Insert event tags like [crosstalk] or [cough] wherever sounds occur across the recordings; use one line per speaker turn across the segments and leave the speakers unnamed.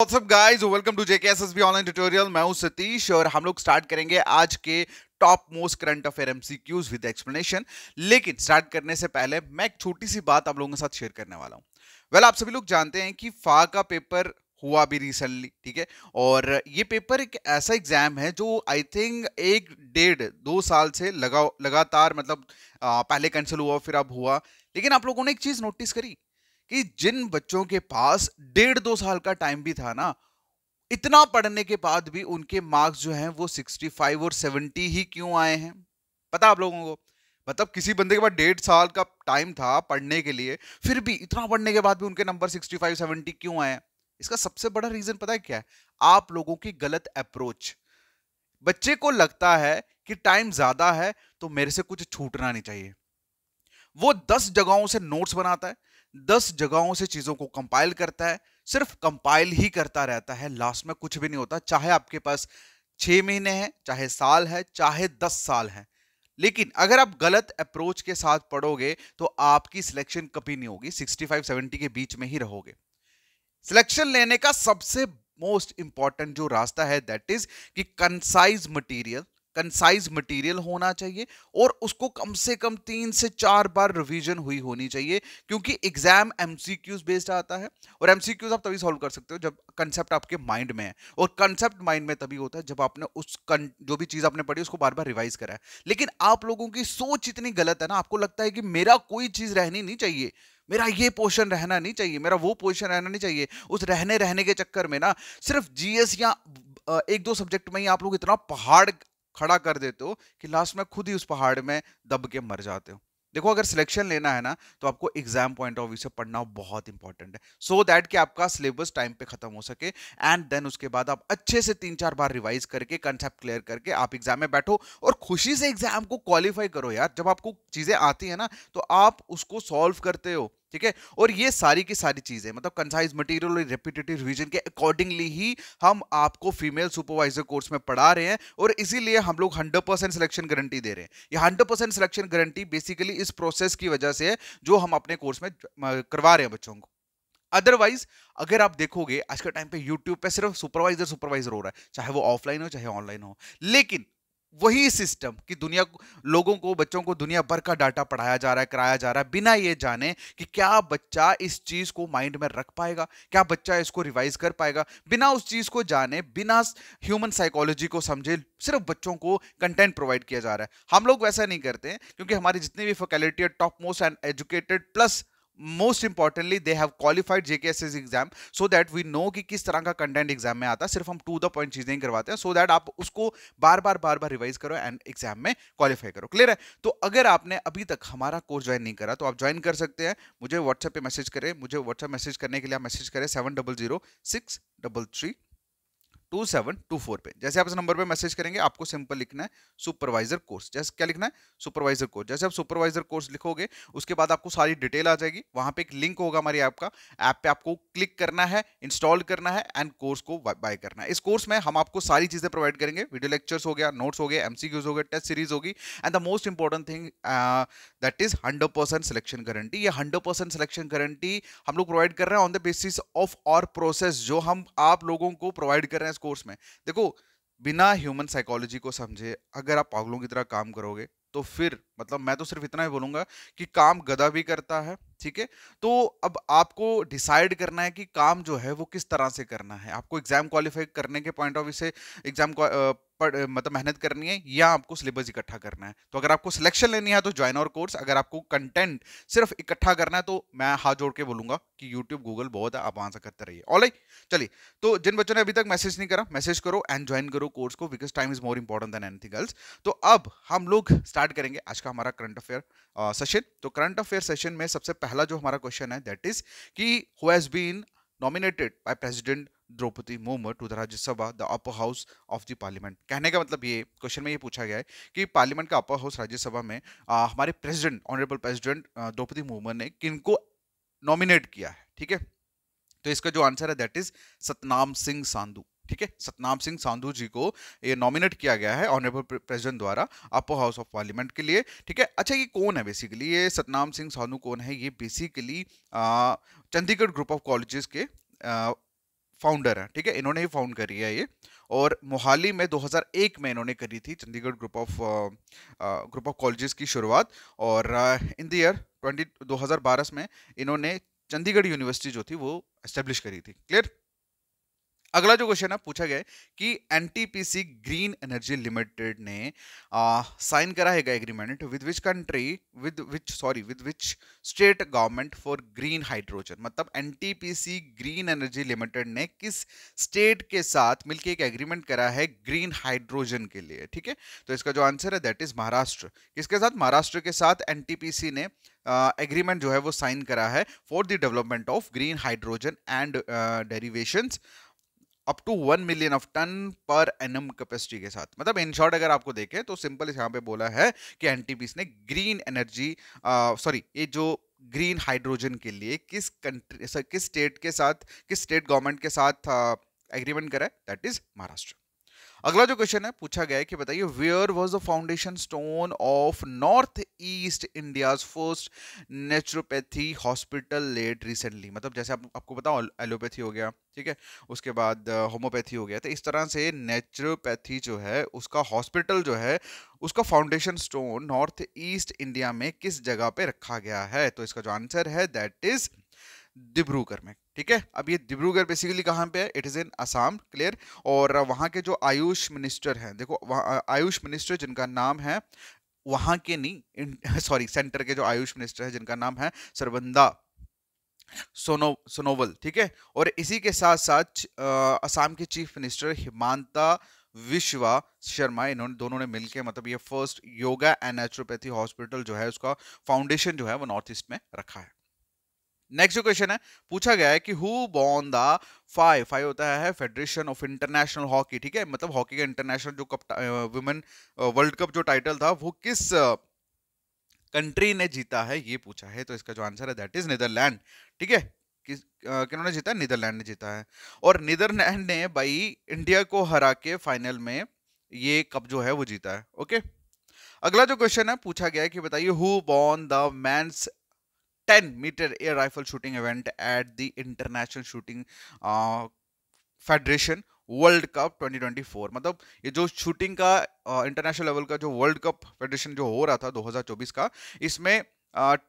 WhatsApp guys welcome to JK S S B online tutorial मैं हूं सतीश और हम लोग स्टार्ट करेंगे आज के top most current affair MCQs with explanation लेकिन स्टार्ट करने से पहले मैं एक छोटी सी बात आप लोगों के साथ शेयर करने वाला हूं वेल well, आप सभी लोग जानते हैं कि फा का पेपर हुआ भी रिसेंटली ठीक है और ये पेपर एक ऐसा एग्जाम है जो आई थिंक एक डेढ़ दो साल से लगा लगातार मतलब आ, पहले कैंसिल हुआ फिर अब हुआ लेकिन आप लोगों ने एक चीज़ नोटिस करी कि जिन बच्चों के पास डेढ़ दो साल का टाइम भी था ना इतना पढ़ने के बाद भी उनके मार्क्स जो हैं वो 65 और 70 ही क्यों आए हैं पता आप लोगों को मतलब किसी बंदे के पास डेढ़ साल का टाइम था पढ़ने के लिए फिर भी इतना पढ़ने के बाद भी उनके नंबर 65 70 क्यों आए इसका सबसे बड़ा रीजन पता है क्या है आप लोगों की गलत अप्रोच बच्चे को लगता है कि टाइम ज्यादा है तो मेरे से कुछ छूटना नहीं चाहिए वो दस जगहों से नोट्स बनाता है दस जगहों से चीज़ों को कंपाइल करता है सिर्फ कंपाइल ही करता रहता है लास्ट में कुछ भी नहीं होता चाहे आपके पास छह महीने हैं चाहे साल है चाहे दस साल है लेकिन अगर आप गलत अप्रोच के साथ पढ़ोगे तो आपकी सिलेक्शन कभी नहीं होगी 65 70 के बीच में ही रहोगे सिलेक्शन लेने का सबसे मोस्ट इंपॉर्टेंट जो रास्ता है दैट इज कि कंसाइज मटेरियल कंसाइज मटेरियल होना चाहिए और उसको कम से कम तीन से चार बार रिवीजन हुई होनी चाहिए क्योंकि एग्जाम एमसीक्यूज बेस्ड आता है और एमसीक्यूज आप तभी सॉल्व कर सकते हो जब कंसेप्ट आपके माइंड में है और कंसेप्ट माइंड में तभी होता है जब आपने उस कन, जो भी चीज़ आपने पढ़ी उसको बार बार रिवाइज करा है लेकिन आप लोगों की सोच इतनी गलत है ना आपको लगता है कि मेरा कोई चीज़ रहनी नहीं चाहिए मेरा ये पोर्शन रहना नहीं चाहिए मेरा वो पोर्शन रहना नहीं चाहिए उस रहने रहने के चक्कर में ना सिर्फ जीएस या एक दो सब्जेक्ट में ही आप लोग इतना पहाड़ खड़ा कर देते हो कि लास्ट में खुद ही उस पहाड़ में दब के मर जाते हो देखो अगर सिलेक्शन लेना है ना तो आपको एग्जाम पॉइंट ऑफ व्यू से पढ़ना बहुत इंपॉर्टेंट है सो so दैट कि आपका सिलेबस टाइम पे खत्म हो सके एंड देन उसके बाद आप अच्छे से तीन चार बार रिवाइज करके कंसेप्ट क्लियर करके आप एग्जाम में बैठो और खुशी से एग्जाम को क्वालिफाई करो यार जब आपको चीजें आती है ना तो आप उसको सॉल्व करते हो ठीक है और ये सारी की सारी चीजें मतलब कंसाइज मटेरियल और रेपिटेटिव रिवीजन के अकॉर्डिंगली ही हम आपको फीमेल सुपरवाइजर कोर्स में पढ़ा रहे हैं और इसीलिए हम लोग 100 परसेंट सिलेक्शन गारंटी दे रहे हैं ये 100 परसेंट सिलेक्शन गारंटी बेसिकली इस प्रोसेस की वजह से है जो हम अपने कोर्स में करवा रहे हैं बच्चों को अदरवाइज अगर आप देखोगे आज के टाइम पे यूट्यूब पे सिर्फ सुपरवाइजर सुपरवाइजर हो रहा है चाहे वो ऑफलाइन हो चाहे ऑनलाइन हो लेकिन वही सिस्टम कि दुनिया लोगों को बच्चों को दुनिया भर का डाटा पढ़ाया जा रहा है कराया जा रहा है बिना ये जाने कि क्या बच्चा इस चीज को माइंड में रख पाएगा क्या बच्चा इसको रिवाइज कर पाएगा बिना उस चीज को जाने बिना ह्यूमन साइकोलॉजी को समझे सिर्फ बच्चों को कंटेंट प्रोवाइड किया जा रहा है हम लोग वैसा नहीं करते क्योंकि हमारी जितनी भी फैकल्टी है top most and educated plus most importantly they have qualified JKSS exam so that we know कि किस तरह का कंटेंट एग्जाम में आता है सिर्फ हम टू द पॉइंट चीजें करवाते हैं सो so दैट आप उसको बार बार बार बार रिवाइज करो एंड एग्जाम में क्वालिफाई करो क्लियर है तो अगर आपने अभी तक हमारा कोर्स ज्वाइन नहीं करा तो आप ज्वाइन कर सकते हैं मुझे व्हाट्सएप पे मैसेज करें मुझे व्हाट्सएप मैसेज करने के लिए आप मैसेज करें seven double zero six double three two seven two four पे जैसे आप इस नंबर पे मैसेज करेंगे आपको सिंपल लिखना है सुपरवाइजर कोर्स जैसे क्या लिखना है सुपरवाइजर कोर्स जैसे आप सुपरवाइजर कोर्स लिखोगे उसके बाद आपको सारी डिटेल आ जाएगी वहां पे एक लिंक होगा हमारी ऐप का ऐप पे आपको क्लिक करना है इंस्टॉल करना है एंड कोर्स को बाय करना है इस कोर्स में हम आपको सारी चीजें प्रोवाइड करेंगे वीडियो लेक्चर्स हो गया नोट्स हो गया एमसीक्यूज हो गए टेस्ट सीरीज होगी and the most important thing that is hundred percent selection guarantee ये हंड्रेड परसेंट सिलेक्शन गारंटी हम लोग प्रोवाइड कर रहे हैं ऑन द बेसिस ऑफ और प्रोसेस जो हम आप लोगों को प्रोवाइड कर रहे हैं बिजनेस कोर्स में देखो बिना ह्यूमन साइकोलॉजी को समझे अगर आप पागलों की तरह काम करोगे तो फिर मतलब मैं तो सिर्फ इतना ही बोलूंगा कि काम गदा भी करता है ठीक है तो अब आपको डिसाइड करना है कि काम जो है वो किस तरह से करना है आपको एग्जाम क्वालिफाई करने के पॉइंट ऑफ व्यू से एग्जाम मतलब मेहनत करनी है या आपको सिलेबस इकट्ठा करना है तो अगर आपको सिलेक्शन लेनी है तो ज्वाइन और कोर्स अगर आपको कंटेंट सिर्फ इकट्ठा करना है तो मैं हाथ जोड़ के बोलूंगा कि यूट्यूब गूगल बहुत है आप वहां से करते रहिए ऑल चलिए तो जिन बच्चों ने अभी तक मैसेज नहीं करा मैसेज करो एंड ज्वाइन करो कोर्स को because time is more important than anything girls तो अब हम लोग स्टार्ट करेंगे आज का हमारा करंट अफेयर सेशन तो करंट अफेयर सेशन में सबसे पहला जो हमारा क्वेश्चन है दैट इज कि who has been nominated by president Draupadi Murmu to the Rajya Sabha the upper house of the parliament कहने का मतलब ये क्वेश्चन में ये पूछा गया है कि पार्लियामेंट का अपर हाउस राज्यसभा में आ, हमारे president honourable president Draupadi Murmu ने किनको नॉमिनेट किया है ठीक है तो इसका जो आंसर है दैट इज सतनाम सिंह सांधू ठीक है सतनाम सिंह सांधु जी को ये नॉमिनेट किया गया है ऑनरेबल प्रेसिडेंट द्वारा अपो हाउस ऑफ पार्लियामेंट के लिए ठीक है अच्छा ये कौन है बेसिकली ये सतनाम सिंह सांधु कौन है ये basically Chandigarh group of colleges के फाउंडर हैं ठीक है इन्होंने ही फाउंड करी है ये और मोहाली में 2001 में इन्होंने करी थी Chandigarh group of group of colleges की शुरुआत और इन द ईयर ट्वेंटी दो में इन्होंने चंडीगढ़ यूनिवर्सिटी जो थी वो एस्टेब्लिश करी थी क्लियर अगला जो क्वेश्चन है पूछा गया है कि एनटीपीसी ग्रीन एनर्जी लिमिटेड ने साइन करा है agreement with which country with which sorry with which state government for green hydrogen मतलब एनटीपीसी ग्रीन एनर्जी लिमिटेड ने किस स्टेट के साथ मिलकर एक एग्रीमेंट करा है ग्रीन हाइड्रोजन के लिए ठीक है तो इसका जो आंसर है दैट इज महाराष्ट्र किसके साथ महाराष्ट्र के साथ एन ने एग्रीमेंट uh, जो है वो साइन करा है for the development of green hydrogen and derivations up to one million of tonne per an capacity के साथ मतलब इन शॉर्ट अगर आपको देखें तो सिंपल यहाँ पे बोला है कि एन ने ग्रीन एनर्जी सॉरी ये जो ग्रीन हाइड्रोजन के लिए किस कंट्री किस स्टेट के साथ किस स्टेट गवर्नमेंट के साथ एग्रीमेंट करा है दैट इज महाराष्ट्र अगला जो क्वेश्चन है पूछा गया है कि बताइए where was the foundation stone of north east India first naturopathy hospital laid recently मतलब जैसे आप, आपको बताओ एलोपैथी हो गया ठीक है उसके बाद होम्योपैथी uh, हो गया तो इस तरह से नेचुरोपैथी जो है उसका हॉस्पिटल जो है उसका foundation stone north east India में किस जगह पे रखा गया है तो इसका जो आंसर है दैट इज डिब्रूगढ़ में ठीक है अब ये डिब्रूगढ़ बेसिकली कहाँ पे है it is in Assam clear और वहाँ के जो आयुष मिनिस्टर हैं देखो आयुष मिनिस्टर जिनका नाम है वहाँ के नहीं सॉरी सेंटर [laughs] के जो आयुष मिनिस्टर है जिनका नाम है सरबंदा सोनो सोनोवल ठीक है और इसी के साथ साथ असम के चीफ मिनिस्टर हिमांता विश्वा शर्मा इन्होंने दोनों ने मिलकर मतलब ये first yoga and naturopathy hospital जो है उसका फाउंडेशन जो है वो नॉर्थ ईस्ट में रखा है नेक्स्ट जो क्वेश्चन है पूछा गया है कि who won the five five होता है फेडरेशन ऑफ इंटरनेशनल हॉकी ठीक है मतलब हॉकी का इंटरनेशनल जो कप वुमेन वर्ल्ड कप जो टाइटल था वो किस कंट्री uh, ने जीता है ये पूछा है तो इसका जो आंसर है दैट इज नीदरलैंड ठीक है किस uh, किन्होंने जीता नीदरलैंड ने जीता है और नीदरलैंड ने भाई इंडिया को हरा के फाइनल में ये कप जो है वो जीता है ओके अगला जो क्वेश्चन है पूछा गया है कि बताइए who won the men ten metre air rifle shooting event at the international shooting federation world cup 2024 मतलब ये जो शूटिंग का इंटरनेशनल uh, लेवल का जो वर्ल्ड कप फेडरेशन जो हो रहा था 2024 का इसमें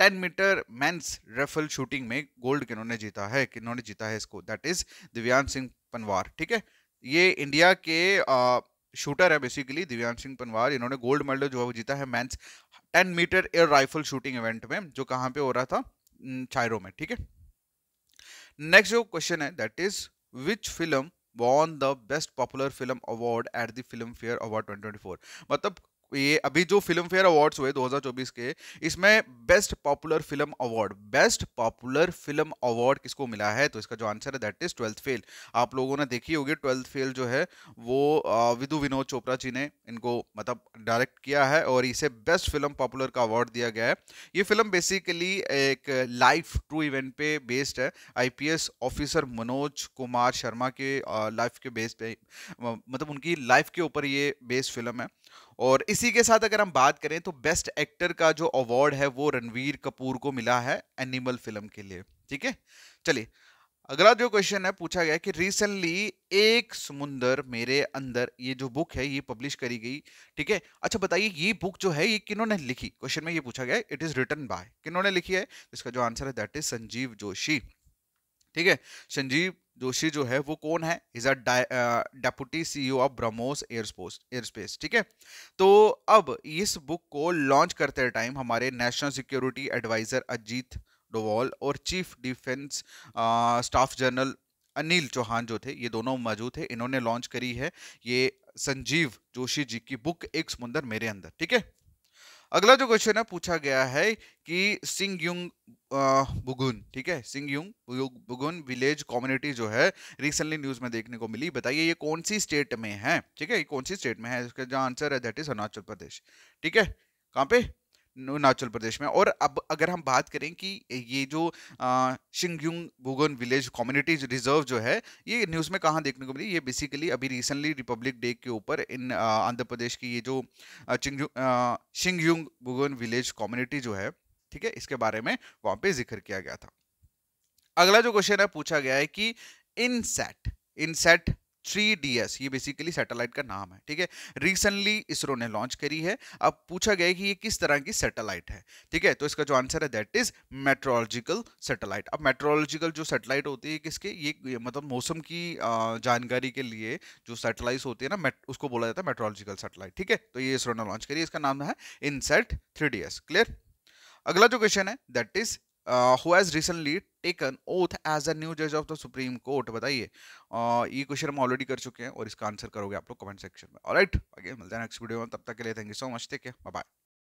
ten metre men's rifle shooting में गोल्ड किन्होंने जीता है किन्होंने जीता है इसको दैट इज दिव्यांग सिंह पनवार ठीक है ये इंडिया के uh, शूटर है बेसिकली दिव्यांश सिंह पनवार इन्होंने गोल्ड मेडल जो है वो जीता है men's ten metre air rifle shooting event में जो कहाँ पे हो रहा था चायरो में ठीक है नेक्स्ट जो क्वेश्चन है that is which film won the best popular film award at the Filmfare award 2024 मतलब ये अभी जो फिल्म फेयर अवार्ड्स हुए 2024 के इसमें best popular film award best popular film award किसको मिला है तो इसका जो आंसर है दैट इज ट्वेल्थ फेल आप लोगों ने देखी होगी ट्वेल्थ फेल जो है वो विदु विनोद चोपड़ा जी ने इनको मतलब डायरेक्ट किया है और इसे बेस्ट फिल्म पॉपुलर का अवार्ड दिया गया है ये फिल्म बेसिकली एक लाइफ ट्रू इवेंट पे बेस्ड है आई ऑफिसर मनोज कुमार शर्मा के लाइफ के बेस पे मतलब उनकी लाइफ के ऊपर ये बेस्ड फिल्म है और इसी के साथ अगर हम बात करें तो बेस्ट एक्टर का जो अवार्ड है वो रणवीर कपूर को मिला है एनिमल फिल्म के लिए ठीक है चलिए अगला जो क्वेश्चन है पूछा गया कि रिसेंटली एक समुंदर मेरे अंदर ये जो बुक है ये पब्लिश करी गई ठीक है अच्छा बताइए ये बुक जो है ये किन्होंने लिखी क्वेश्चन में ये पूछा गया इट इज रिटर्न बाय किन्होंने लिखी है इसका जो आंसर है दैट इज संजीव जोशी ठीक है संजीव जोशी जो है वो कौन है is a deputy CEO of BrahMos aerospace aerospace ठीक है तो अब इस बुक को लॉन्च करते टाइम हमारे national security adviser Ajit Doval और chief defence staff general Anil Chauhan जो थे ये दोनों मौजूद थे इन्होंने लॉन्च करी है ये संजीव जोशी जी की बुक एक समुंदर मेरे अंदर ठीक है अगला जो क्वेश्चन है पूछा गया है कि सिंग युंग बुगुन ठीक है Singchung Bugun village community जो है रिसेंटली न्यूज में देखने को मिली बताइए ये कौन सी स्टेट में है ठीक है ये कौन सी स्टेट में है इसका जो आंसर है दैट इज अरुणाचल प्रदेश ठीक है कहाँ पे अरुणाचल प्रदेश में और अब अगर हम बात करें कि ये जो Singchung Bugun village community reserve जो है ये न्यूज़ में कहाँ देखने को मिली ये बेसिकली अभी रिसेंटली रिपब्लिक डे के ऊपर इन आंध्र प्रदेश की ये जो शिंगयुंग भूगोन विलेज कम्युनिटी जो है ठीक है इसके बारे में वहाँ पे जिक्र किया गया था अगला जो क्वेश्चन है पूछा गया है कि INSAT INSAT three D S ये बेसिकली सैटेलाइट का नाम है ठीक है रिसेंटली इसरो ने लॉन्च करी है अब पूछा गया कि ये किस तरह की सैटेलाइट है ठीक है तो इसका जो आंसर है दैट इज मेट्रोलॉजिकल सैटेलाइट अब मेट्रोलॉजिकल जो सैटेलाइट होती है किसके ये मतलब मौसम की जानकारी के लिए जो सैटेलाइट होती है ना उसको बोला जाता है मेट्रोलॉजिकल सैटेलाइट ठीक है तो ये इसरो ने लॉन्च करी इसका नाम है इनसेट थ्री क्लियर अगला जो क्वेश्चन है that is who has recently taken oath as a new जज ऑफ द सुप्रीम कोर्ट बताइए ये क्वेश्चन हम ऑलरेडी कर चुके हैं और इसका आंसर करोगे आप लोग कमेंट सेक्शन में ऑलराइट अगेन मिलते हैं नेक्स्ट वीडियो में तब तक के लिए thank you so much take care bye